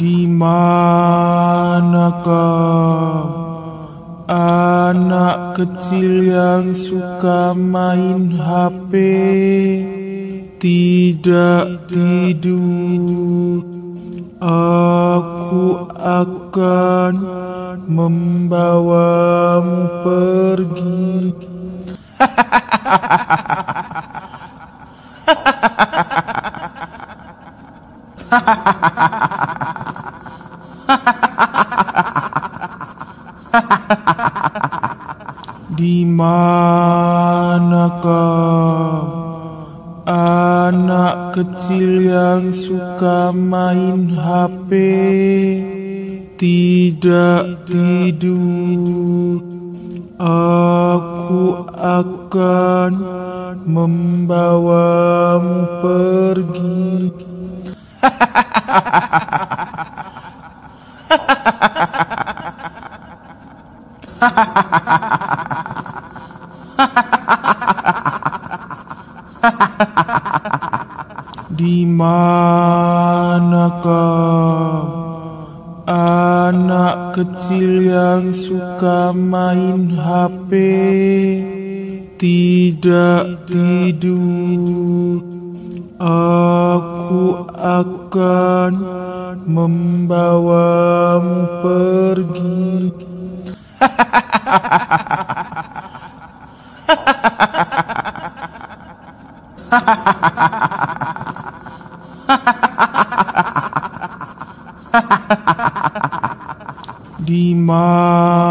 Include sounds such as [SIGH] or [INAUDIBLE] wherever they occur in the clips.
Dimas Di manakah anak kecil yang suka main HP? Tidak Di mana? membawamu pergi. Di mana?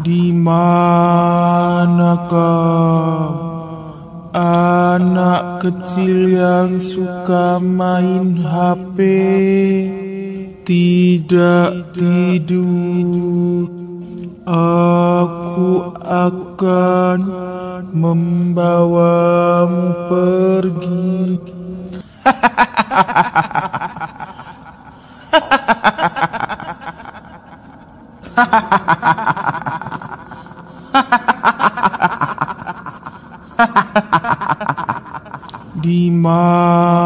Di manakah anak kecil yang suka main HP tidak tidur? Aku akan membawamu pergi. [LAUGHS] Di mana?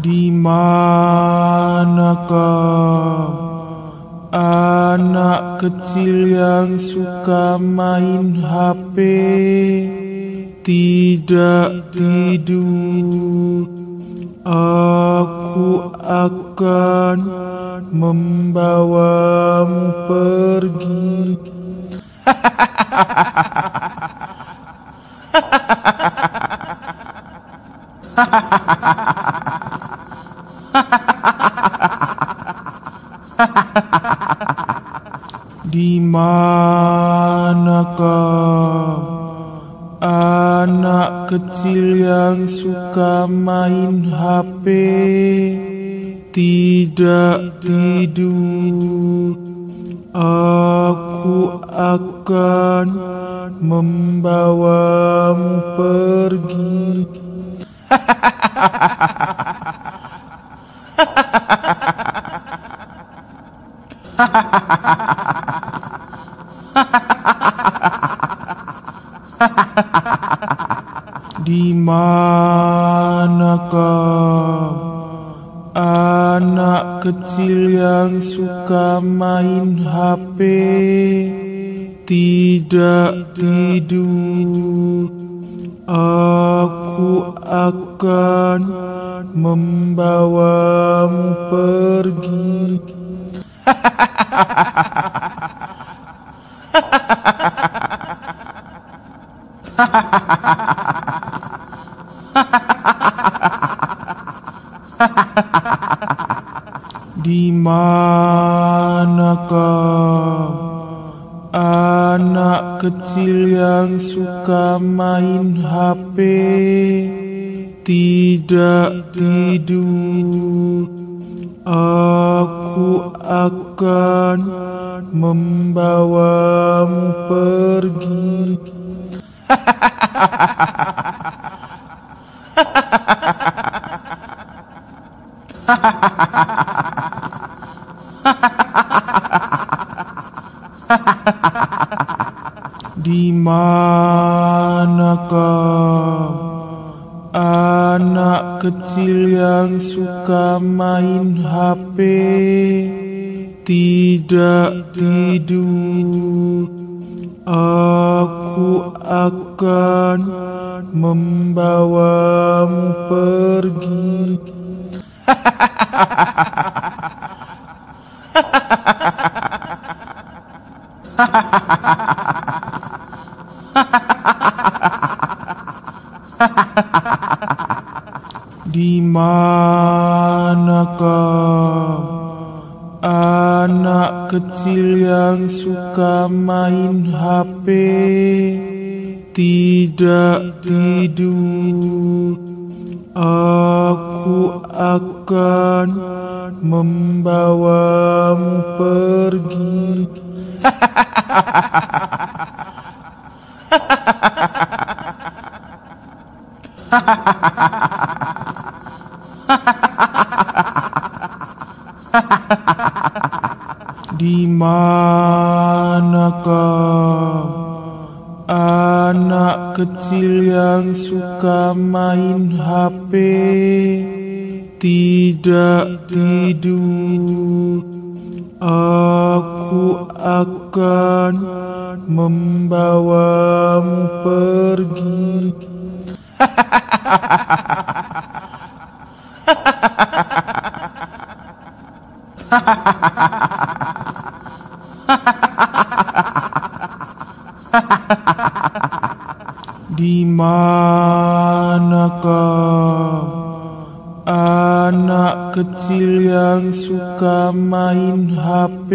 Di mana? Di mana? tidur, aku akan membawamu pergi. [LAUGHS] Di mana? Di manakah anak kecil yang suka main HP tidak tidur? Aku akan membawamu pergi. Di manakah? anak kecil yang suka main HP tidak tidur, aku akan membawamu pergi. Hahaha. [LAUGHS] manakah anak kecil yang suka main HP tidak tidur? Aku akan membawamu pergi. ha [LAUGHS] [LAUGHS] Di manakah anak kecil yang suka main HP tidak tidur? Aku akan membawamu pergi. Hahaha. [LAUGHS] [LAUGHS] Di manakah anak kecil yang suka main HP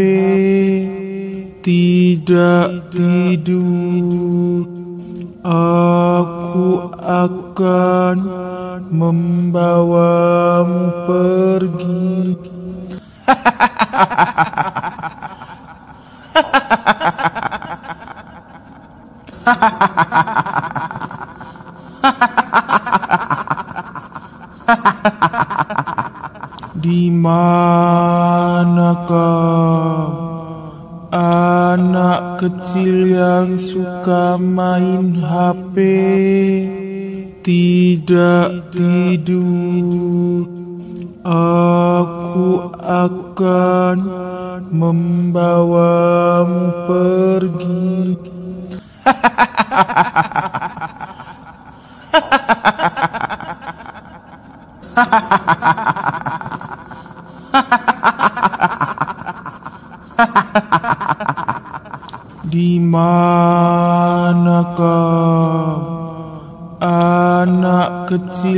tidak tidur? Aku akan membawamu pergi di manakah anak kecil yang suka main HP tidak tidur? Aku akan membawamu pergi. Di manakah anak kecil?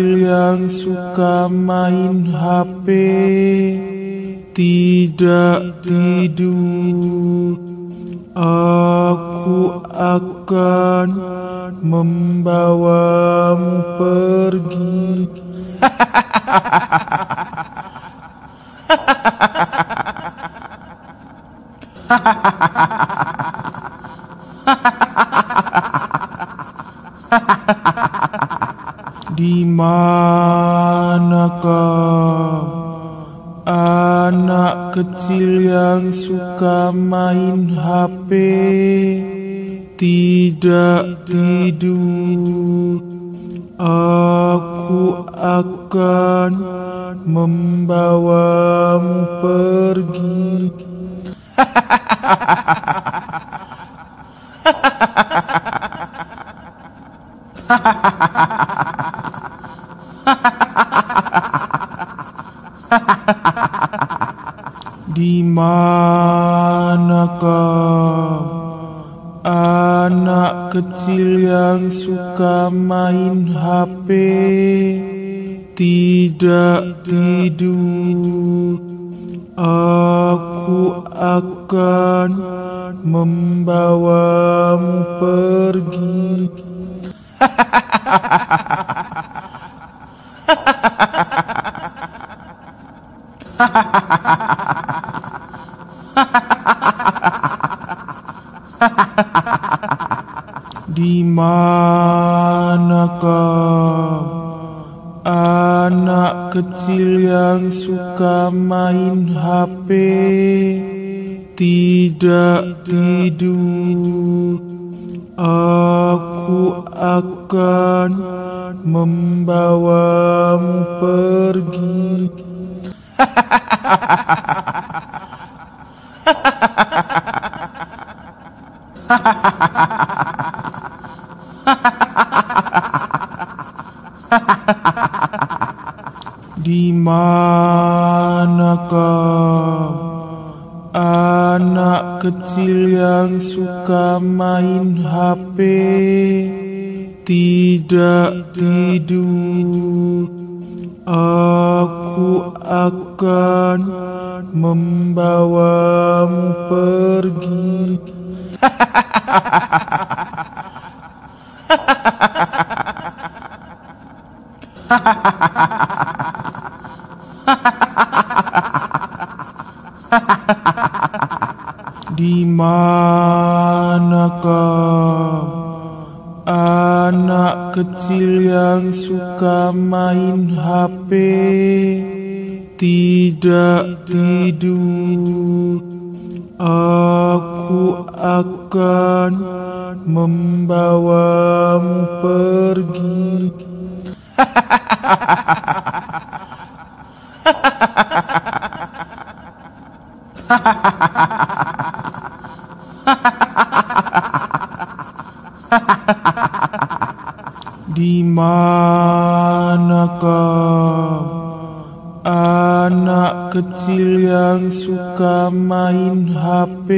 tidak tidur, aku akan membawamu pergi. Di mana? Di manakah anak kecil yang suka main HP tidak tidur? Aku akan membawamu pergi. [LAUGHS] Di mana? Di mana? Di manakah anak kecil yang suka main HP tidak tidur? Aku akan membawamu pergi di manakah anak kecil yang suka main HP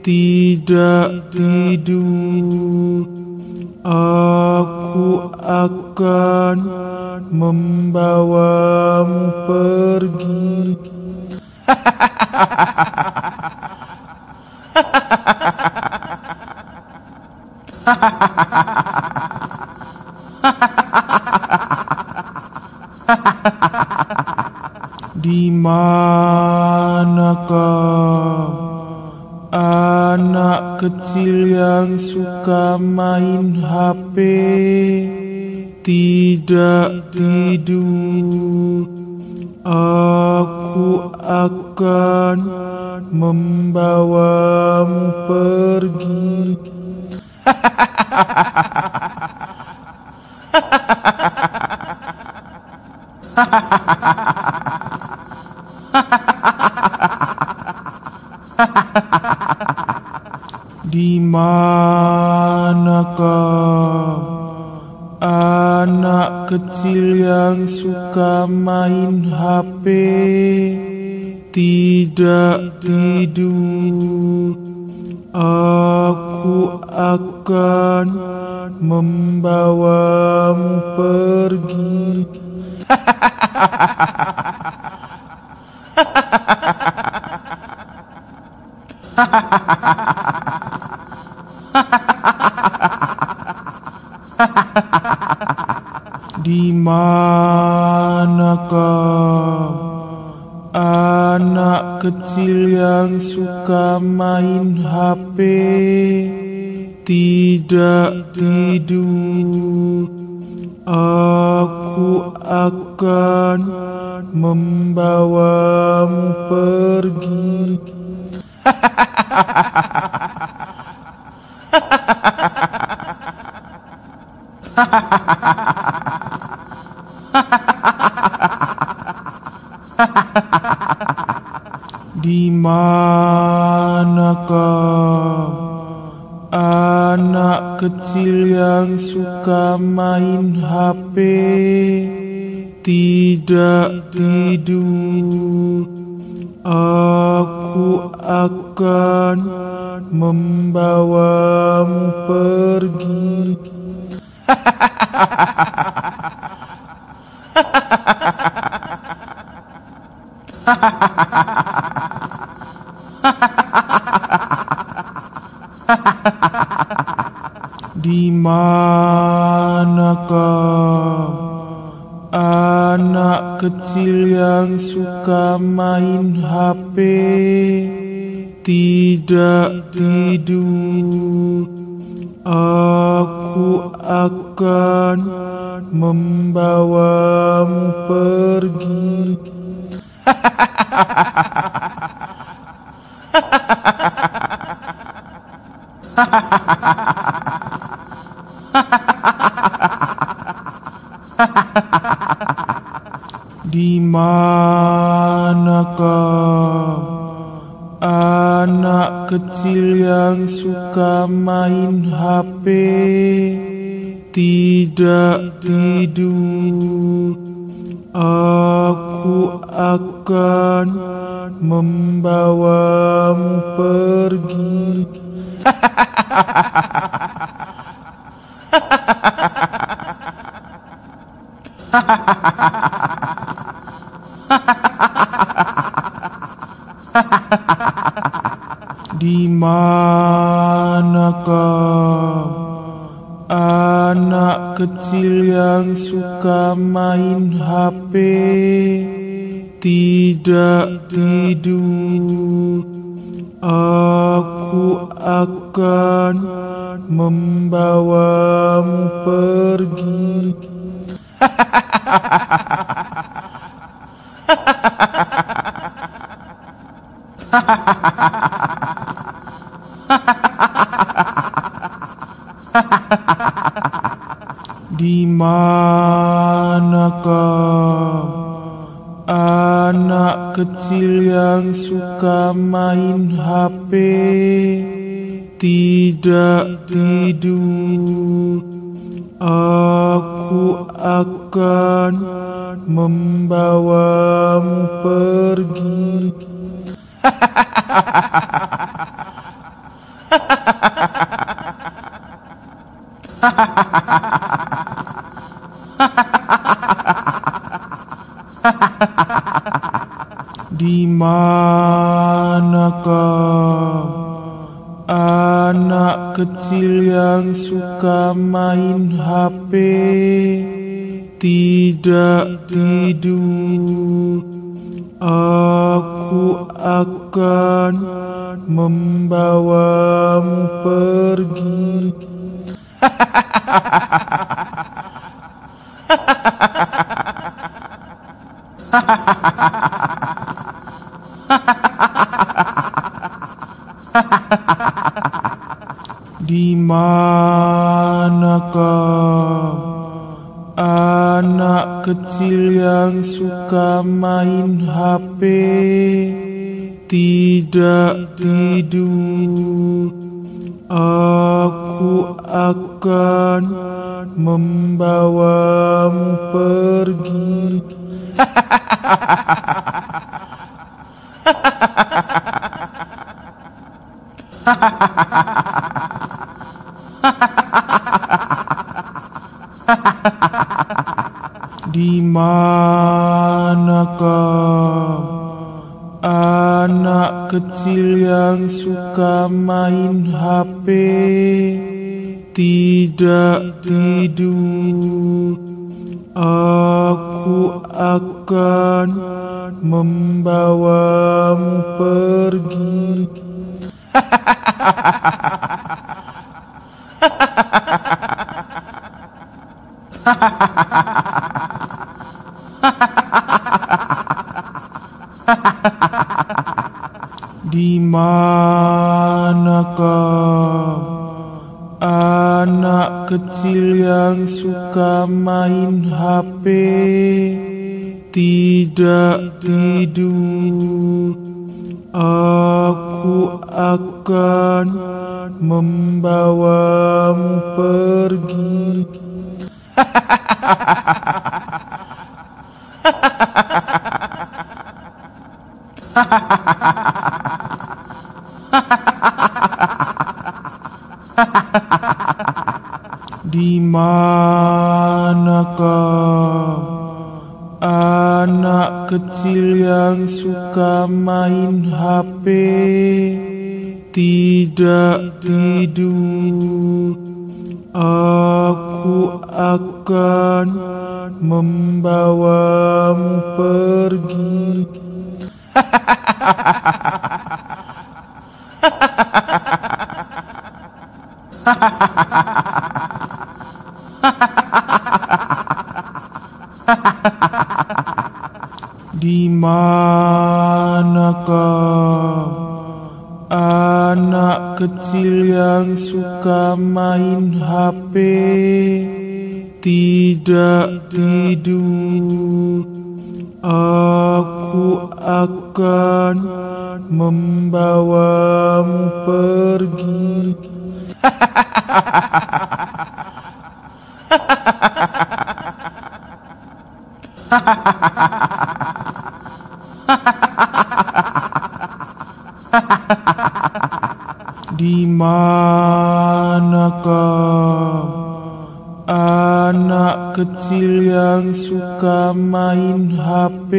tidak tidur? akan membawamu pergi. [LAUGHS] Di Di mana? akan membawamu pergi. [LAUGHS] Di mana? akan membawa pergi. [LAUGHS] Di manakah Anak kecil yang suka main HP tidak tidur. Aku akan membawamu pergi. ha [LAUGHS] [LAUGHS] Di manakah anak kecil yang suka main HP tidak tidur? Aku akan membawamu pergi. Hahaha. [LAUGHS] Di mana? Di manakah anak kecil yang suka main HP tidak tidur? Aku aku akan membawa pergi. [LAUGHS] Di mana? Di manakah anak kecil yang suka main HP tidak tidur? Aku akan membawa pergi. Di manakah anak kecil tidak tidur, aku akan membawamu pergi. [LAUGHS] Di mana? [LAUGHS] Di manakah anak kecil yang suka main HP tidak tidur? Aku akan membawamu pergi di manakah anak kecil yang suka main HP tidak tidur? Aku akan membawamu pergi. [LAUGHS] Di mana? Di manakah anak kecil yang suka main HP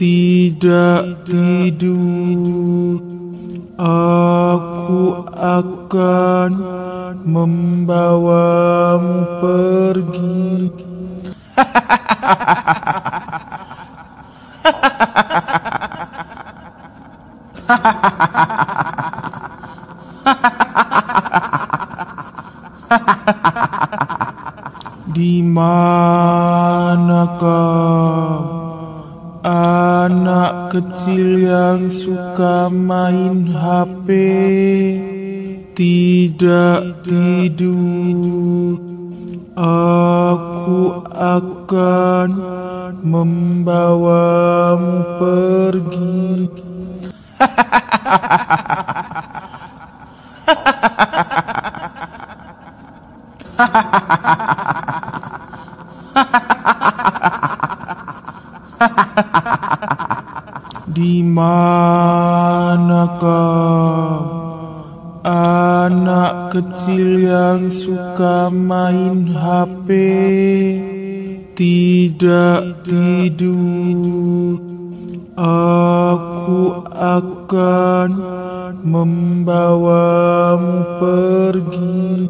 tidak tidur? Aku akan membawa pergi. [LAUGHS] Di mana? Di manakah anak kecil yang suka main HP tidak tidur? Aku akan membawamu pergi.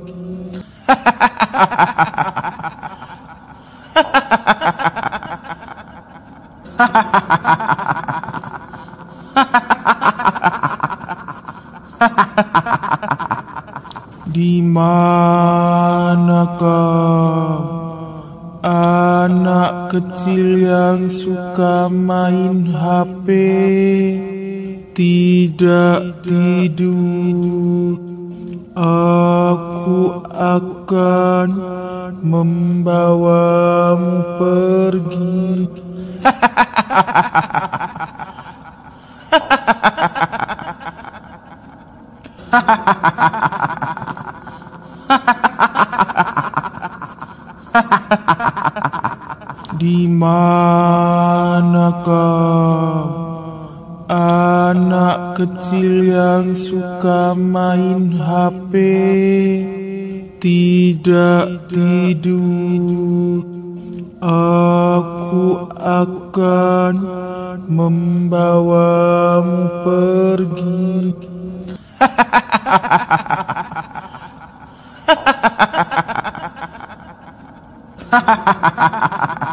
Di manakah anak kecil yang suka main HP tidak tidur, aku akan membawamu pergi. ha! [LAUGHS] manakah anak kecil yang suka main HP tidak tidur? Aku akan membawamu pergi. ha [LAUGHS]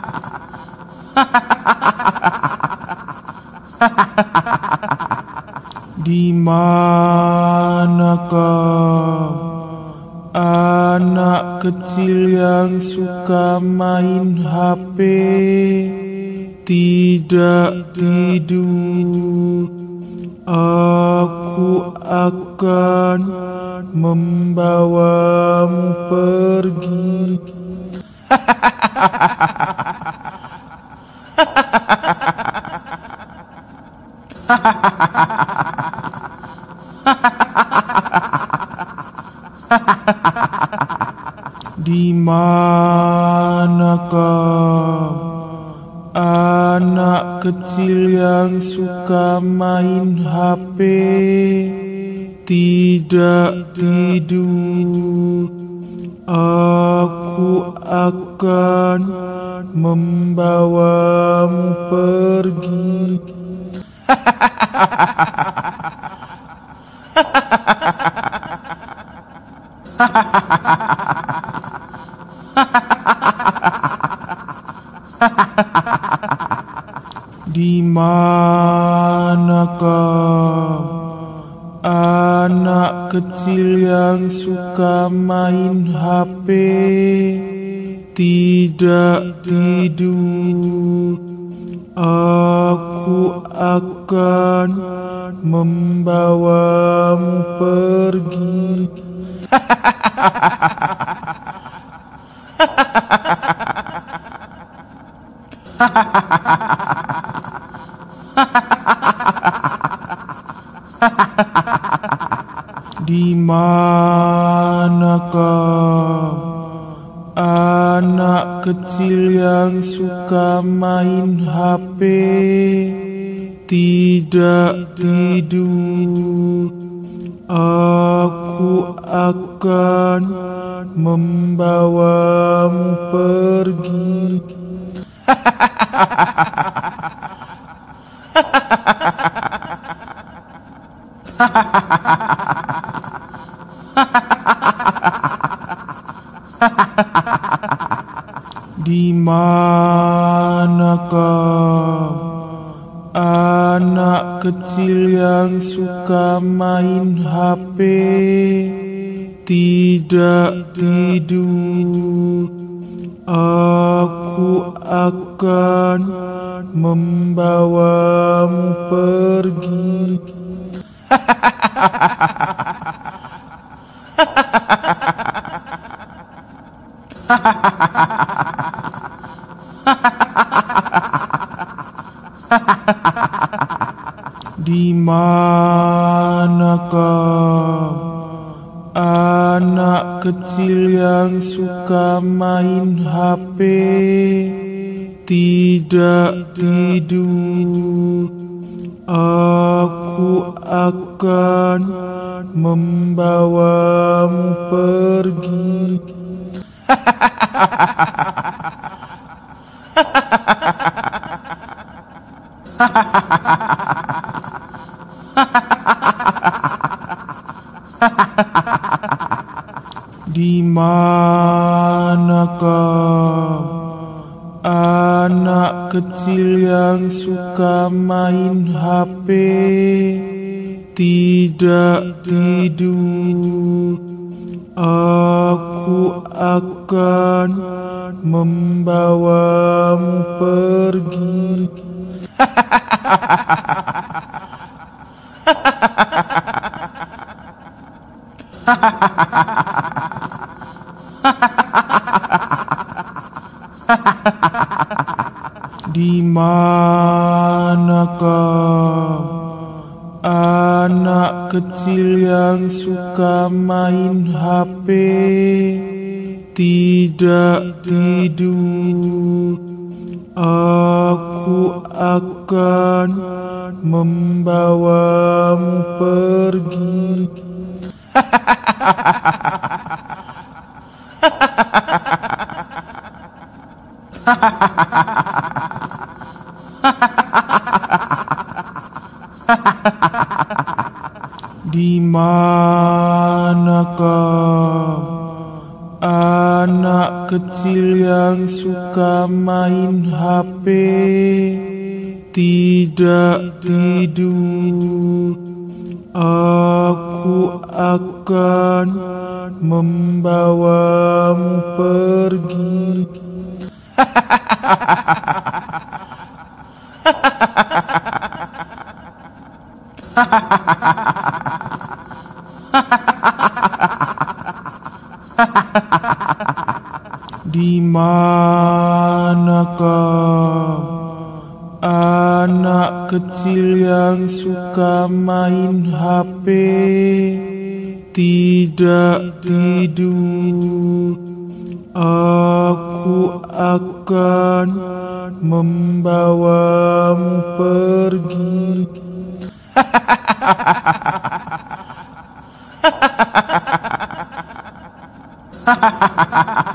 manakah anak kecil yang suka main HP tidak tidur aku akan membawamu pergi hahaha [LAUGHS] [LAUGHS] Di manakah anak kecil yang suka main HP tidak tidur? Aku akan membawamu pergi. [LAUGHS] Dimas. Di mana? aku akan membawamu pergi. [LAUGHS] Di mana? Di manakah anak kecil yang suka main HP? Tidak, tidak membawa pergi. Di mana? Di mana? Di manakah anak kecil yang suka main HP tidak tidur? Aku akan membawamu pergi di manakah anak kecil yang suka main HP tidak ha ha ha